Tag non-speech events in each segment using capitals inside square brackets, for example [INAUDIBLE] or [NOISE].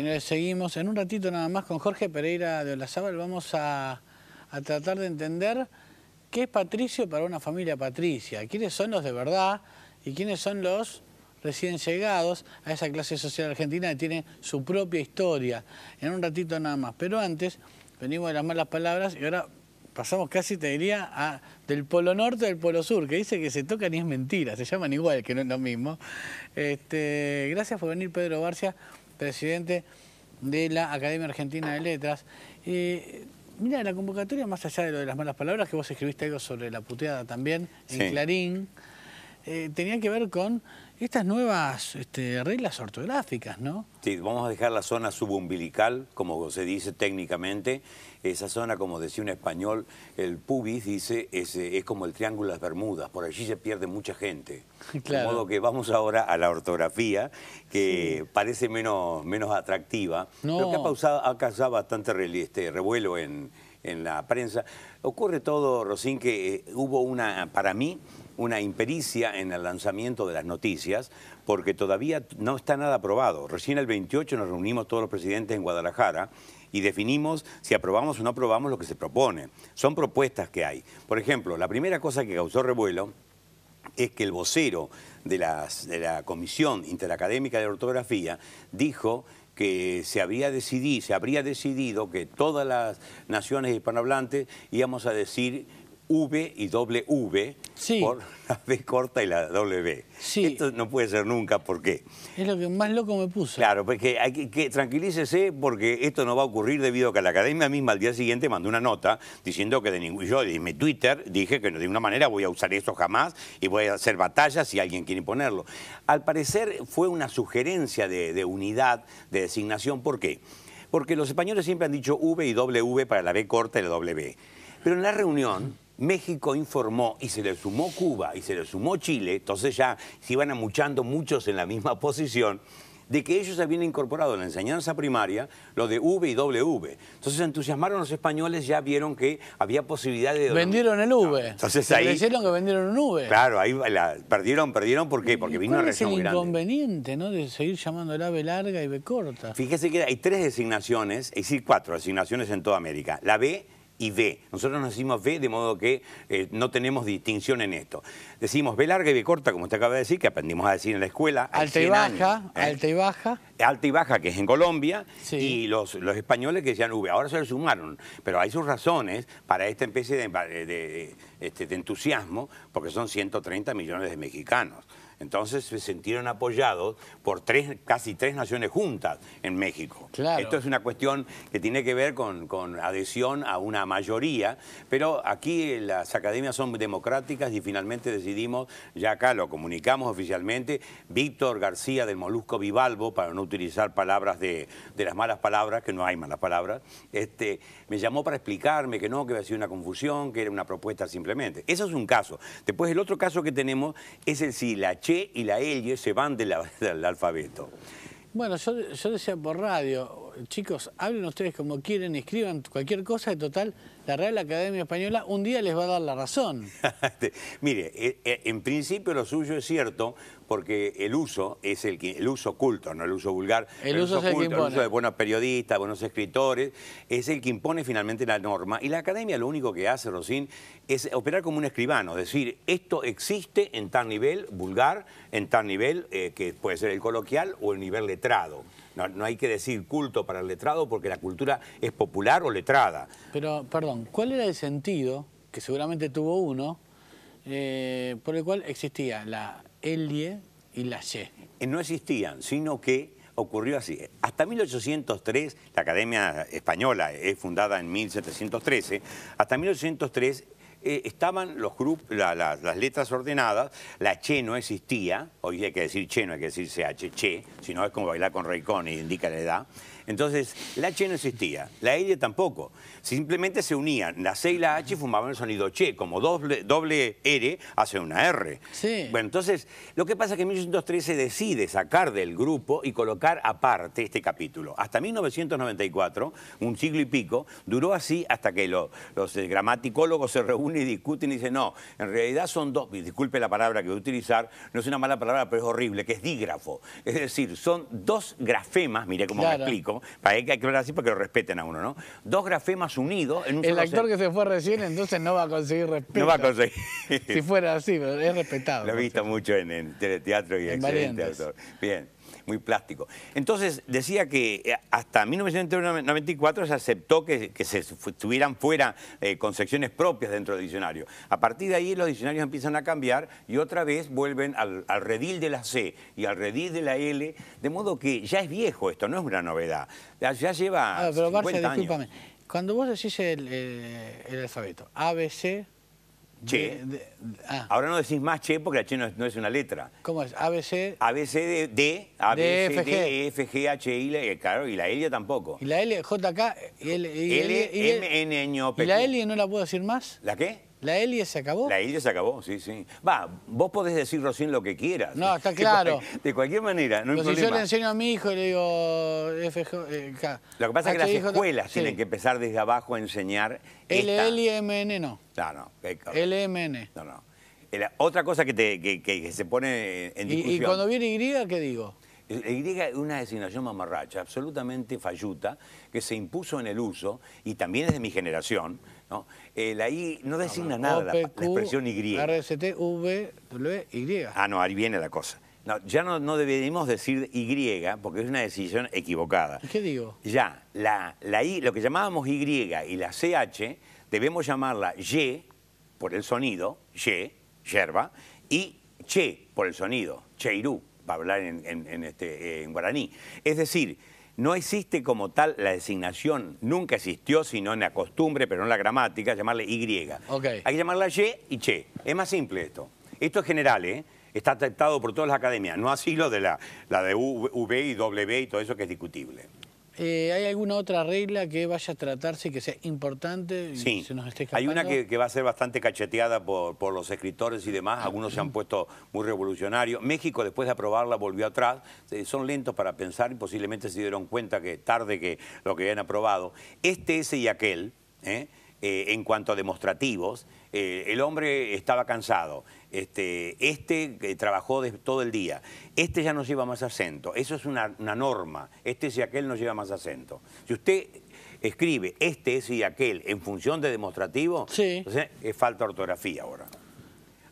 señores, seguimos. En un ratito nada más con Jorge Pereira de Olazábal vamos a, tratar de entender qué es Patricio para una familia patricia, quiénes son los de verdad y quiénes son los recién llegados a esa clase social argentina que tiene su propia historia. En un ratito nada más. Pero antes, venimos de las malas palabras y ahora pasamos casi, te diría, a, del polo norte al polo sur, que dice que se tocan y es mentira, se llaman igual, que no es lo mismo. Este, gracias por venir, Pedro Barcia presidente de la Academia Argentina de Letras. Eh, mira, la convocatoria, más allá de lo de las malas palabras, que vos escribiste algo sobre la puteada también, en Clarín. Eh, tenía tenían que ver con estas nuevas este, reglas ortográficas, ¿no? Sí, vamos a dejar la zona subumbilical, como se dice técnicamente. Esa zona, como decía un español, el pubis, dice, es, eh, como el Triángulo de las Bermudas. Por allí se pierde mucha gente. [LAUGHS] De modo que vamos ahora a la ortografía, que parece menos, menos atractiva, Lo pero que ha, causado bastante este, revuelo en, la prensa. Ocurre todo, Rocín, que eh, hubo una, para mí, una impericia en el lanzamiento de las noticias, porque todavía no está nada aprobado. Recién el 28 nos reunimos todos los presidentes en Guadalajara y definimos si aprobamos o no aprobamos lo que se propone. Son propuestas que hay. Por ejemplo, la primera cosa que causó revuelo es que el vocero de, las, de la Comisión Interacadémica de Ortografía dijo que se, había decidido, se habría decidido que todas las naciones hispanohablantes íbamos a decir V y doble por la B corta y la W. Esto no puede ser nunca, ¿por qué? Es lo que más loco me puso. Claro, porque pues hay que, tranquilícese porque esto no va a ocurrir debido a que la academia misma al día siguiente mandó una nota diciendo que de ningún... Yo en mi Twitter dije que de ninguna manera voy a usar esto jamás y voy a hacer batallas si alguien quiere imponerlo. Al parecer fue una sugerencia de, de unidad, de designación, ¿por qué? Porque los españoles siempre han dicho V y W para la B corta y la W. Pero en la reunión México informó y se le sumó Cuba y se le sumó Chile, entonces ya se iban amuchando muchos en la misma posición, de que ellos habían incorporado en la enseñanza primaria lo de V y W. Entonces entusiasmaron los españoles, ya vieron que había posibilidad de... Vendieron el V. Entonces ahí... Dijeron que vendieron un V. Claro, ahí perdieron, perdieron, ¿por qué? Porque vino a región es el inconveniente, ¿no? De seguir llamando la B larga y B corta. Fíjese que hay tres designaciones, es decir, cuatro designaciones en toda América. La B y B. Nosotros nos decimos B, de modo que eh, no tenemos distinción en esto. Decimos B larga y B corta, como usted acaba de decir, que aprendimos a decir en la escuela. ¿eh? Alta y baja, alta y baja. que es en Colombia, y los, españoles que decían V. Ahora se lo sumaron, pero hay sus razones para esta especie de este, entusiasmo, porque son 130 millones de mexicanos. Entonces se sintieron apoyados por tres, casi tres naciones juntas en México. Esto es una cuestión que tiene que ver con, adhesión a una mayoría, pero aquí las academias son democráticas y finalmente decidimos, ya acá lo comunicamos oficialmente, Víctor García del Molusco Vivalvo, para no utilizar palabras de, las malas palabras, que no hay malas palabras, este, me llamó para explicarme que no, que había sido una confusión, que era una propuesta simplemente. Eso es un caso. Después el otro caso que tenemos es el si la Che y la L se van del, [LAUGHS] del alfabeto. Bueno, yo decía por radio, chicos, hablen ustedes como quieren, escriban cualquier cosa, de total, la Real Academia Española un día les va a dar la razón. [LAUGHS] Este, mire, eh, eh, en principio lo suyo es cierto, porque el uso es el, que, el uso culto, no el uso vulgar. El, uso, culto, el, uso de buenos periodistas, buenos escritores, es el que impone finalmente la norma. Y la Academia lo único que hace, Rosín, es operar como un escribano, es decir, esto existe en tal nivel vulgar, en tal nivel eh, que puede ser el coloquial o el nivel letrado no, hay que decir culto para el letrado porque la cultura es popular o letrada. Pero, perdón, ¿cuál era el sentido, que seguramente tuvo uno, eh, por el cual existía la Elie y la YE? Eh, no existían, sino que ocurrió así. Hasta 1803, la Academia Española es fundada en 1713, hasta 1803 eh, estaban los grupos, las letras ordenadas, la Che no existía, hoy hay que decir Che, no hay que decir CH, Che, sino es como bailar con Raycon y indica la edad. Entonces, la H no existía, la L tampoco. Simplemente se unían la C y la H y fumaban el sonido Che, como doble, R hace una R. Sí. Bueno, entonces, lo que pasa es que en 1813 decide sacar del grupo y colocar aparte este capítulo. Hasta 1994, un siglo y pico, duró así hasta que los eh, gramaticólogos se reúnen y discuten y dicen, no, en realidad son dos, disculpe la palabra que voy a utilizar, no es una mala palabra, pero es horrible, que es dígrafo. Es decir, son dos grafemas, mire cómo me explico, para que hay que hablar así para que lo respeten a uno, ¿no? Dos grafemas unidos en un El actor que se fue recién, entonces no va a conseguir respeto. No va a conseguir. si fuera así, es respetado. Lo he visto mucho en, en teleteatro y en excelente variantes. actor. Bien muy plástico. Entonces, decía que eh, hasta 1994 se aceptó que, que se estuvieran fuera eh, concepciones propias dentro del diccionario. A partir de ahí los diccionarios empiezan a cambiar y otra vez vuelven al, redil de la C y al redil de la L, de modo que ya es viejo esto, no es una novedad. Ya lleva ah, pero 50 discúlpame. Cuando vos decís el, eh, el alfabeto, ABC, Che. Ah. Ahora no decís más che porque la che no es, una letra. ¿Cómo es? ABC. ABC C D, A, B, C, D, E, F, G, H, I, eh, claro, y la L tampoco. ¿Y la L, J, K, L, M, N, P, ¿Y la L no la puedo decir más? ¿La qué? La Eli se acabó. La Elie se acabó, sí, sí. Va, vos podés decir, Rocín, lo que quieras. No, está [LAUGHS] claro. De, cualquier manera, no hay problema. Si yo le enseño a mi hijo y le digo eh, Lo que pasa es que las este escuelas tienen que empezar desde abajo a enseñar N, no. No, no. Eh, N. No, no. Otra cosa que, se pone en discusión. ¿Y, y cuando viene Y, qué digo? Y es una designación mamarracha, absolutamente falluta, que se impuso en el uso, y también es de mi generación, ¿no? la I no ah, designa nada, la, expresión Y. T V, W, Y. Ah, no, ahí viene la cosa. No, ya no, no deberíamos decir Y, porque es una decisión equivocada. ¿Qué digo? Ya, la, la I, lo que llamábamos Y y la CH, debemos llamarla Y, por el sonido, Y, yerba, y Che, por el sonido, Cheirú, va a hablar en este, guaraní. Es decir, no existe como tal la designación, nunca existió, sino en la costumbre, pero en la gramática, llamarle Y. Hay que llamarla Y y Che. Es más simple esto. Esto es general, ¿eh? Está aceptado por todas las academias, no así lo de la, la de V y W y todo eso que es discutible. Eh, ¿Hay alguna otra regla que vaya a tratarse y que sea importante sí. Hay una que, va a ser bastante cacheteada por, los escritores y demás. Algunos se han puesto muy revolucionarios. México, después de aprobarla, volvió atrás. Eh, son lentos para pensar y posiblemente se dieron cuenta que tarde que lo que habían aprobado. Este, ese y aquel... ¿eh? Eh, en cuanto a demostrativos. Eh, el hombre estaba cansado, este, este eh, trabajó todo el día, este ya no lleva más acento, eso es una, norma, este y aquel no lleva más acento. Si usted escribe este ese y aquel en función de demostrativo, falta ortografía ahora.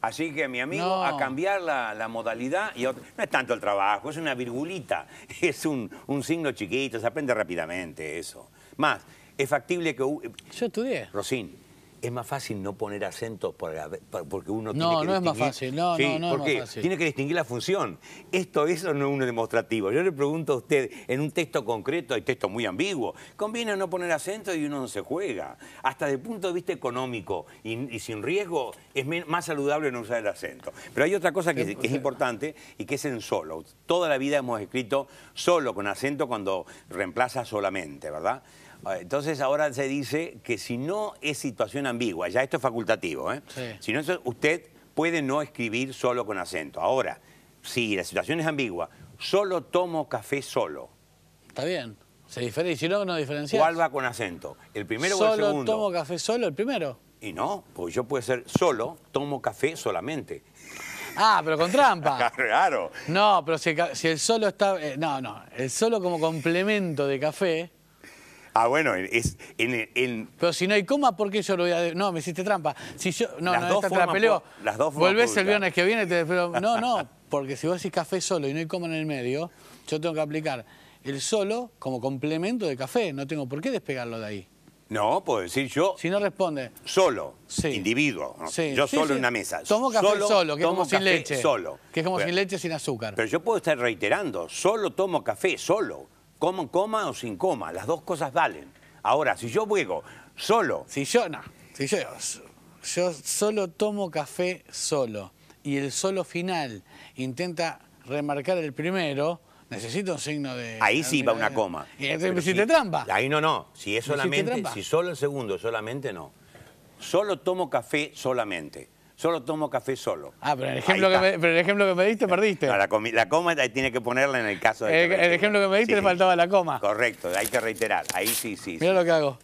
Así que, mi amigo, a cambiar la, modalidad. Y no es tanto el trabajo, es una virgulita, [LAUGHS] es un, un signo chiquito, se aprende rápidamente eso. Más, es factible que... Yo estudié. Rocín, es más fácil no poner acento porque uno tiene que no No, no es más fácil. No, no, no es Tiene que distinguir la función. Esto, eso no es un demostrativo. Yo le pregunto a usted, en un texto concreto, hay texto muy ambiguo, conviene no poner acento y uno no se juega. Hasta desde el punto de vista económico y, sin riesgo, es más saludable no usar el acento. Pero hay otra cosa que, que es importante y que es en solo. Toda la vida hemos escrito solo con acento cuando reemplaza solamente, ¿verdad? Eh, entonces ahora se dice que si no es situación ambigua, ya esto es facultativo, ¿eh? si no es, usted puede no escribir solo con acento. Ahora, si la situación es ambigua, solo tomo café solo. Está bien. Se diferencia, y si no, no diferencia. ¿Cuál va con acento? ¿El primero o el segundo? Solo tomo café solo, el primero. Y no, porque yo puedo ser solo, tomo café solamente. Ah, pero con trampa. [LAUGHS] claro. No, pero si, el solo está... Eh, no, no, el solo como complemento de café Ah, bueno, es en, en... Pero si no hay coma, ¿por qué yo lo voy a...? No, me hiciste trampa. Si yo... No, las no, dos esta te las dos Volvés el viernes que viene y te pero, No, no, porque si vos decís café solo y no hay coma en el medio, yo tengo que aplicar el solo como complemento de café. No tengo por qué despegarlo de ahí. No, puedo decir yo. Si no responde. Solo, sí. individuo. Sí, yo solo en una mesa. Tomo café solo, que es como sin leche. Solo. Que es como sin leche, sin azúcar. Pero yo puedo estar reiterando, solo tomo café, solo. Coma, coma o sin coma, las dos cosas valen. Ahora, si yo juego solo... Si yo, no, si yo, solo tomo café solo y el solo final intenta remarcar el primero, necesito un signo de... Ahí sí va una coma. Y si, trampa. Ahí no, no. Si es solamente, si solo el segundo, solamente no. Solo tomo café solamente solo tomo café solo. Ah, pero el ejemplo, que me, el ejemplo que me diste perdiste. No, la, la, coma tiene que ponerla en el caso de... El, ejemplo que me diste le faltaba la coma. Correcto, hay que reiterar. Ahí sí, sí. Mira lo que hago.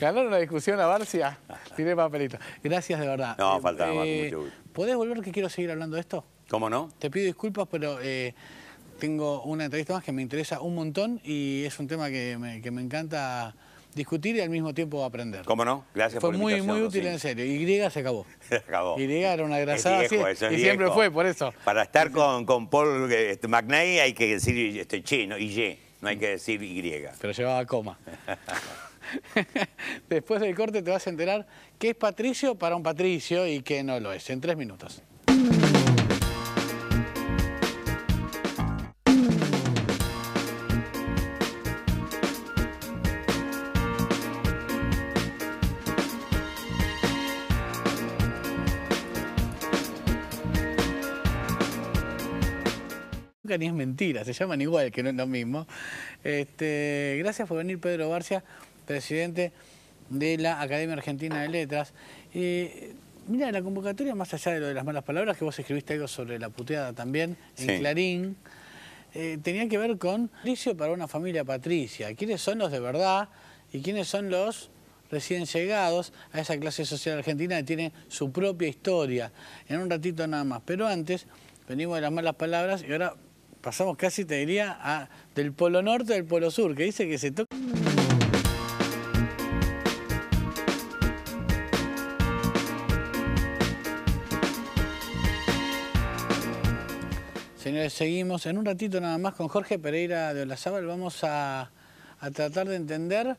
Ganaron [LAUGHS] la discusión a Barcia. Tiré papelito. Gracias de verdad. No, faltaba más, mucho gusto. Eh, ¿Podés volver que quiero seguir hablando de esto? ¿Cómo no? Te pido disculpas, pero eh, tengo una entrevista más que me interesa un montón y es un tema que me, que me encanta discutir y al mismo tiempo aprender. ¿Cómo no? Gracias fue muy, muy útil, en serio. Y se acabó. [LAUGHS] Se acabó. Y era una grasada y siempre fue, por eso. Para estar con, con, Paul eh, este, hay que decir este, che, y no hay que decir Y. Pero llevaba coma. [LAUGHS] Después del corte te vas a enterar qué es Patricio para un Patricio y qué no lo es, en tres minutos. ni es mentira, se llaman igual, que no es lo mismo. Este, gracias por venir, Pedro García, presidente de la Academia Argentina de Letras. Eh, mira, la convocatoria, más allá de lo de las malas palabras, que vos escribiste algo sobre la puteada también, en Clarín, eh, tenía que ver con Patricio para una familia patricia. ¿Quiénes son los de verdad y quiénes son los recién llegados a esa clase social argentina que tiene su propia historia? En un ratito nada más. Pero antes, venimos de las malas palabras y ahora pasamos casi, te diría, a, del polo norte al polo sur, que dice que se toca... Señores, seguimos en un ratito nada más con Jorge Pereira de Olazábal. Vamos a, tratar de entender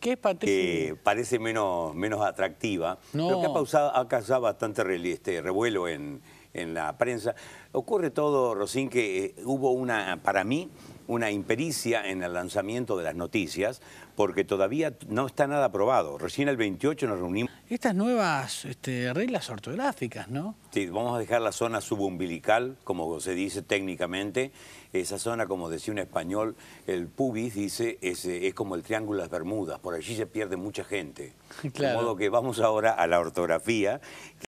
qué es Patricia. Que parece menos, menos atractiva, no. que ha, causado bastante este, revuelo en, en la prensa. Ocurre todo, Rocín, que eh, hubo una, para mí, una impericia en el lanzamiento de las noticias, porque todavía no está nada aprobado. Recién el 28 nos reunimos. Estas nuevas este, reglas ortográficas, ¿no? Sí, vamos a dejar la zona subumbilical, como se dice técnicamente. Esa zona, como decía un español, el pubis, dice, es, eh, es como el Triángulo de las Bermudas. Por allí se pierde mucha gente. [LAUGHS] De modo que vamos ahora a la ortografía.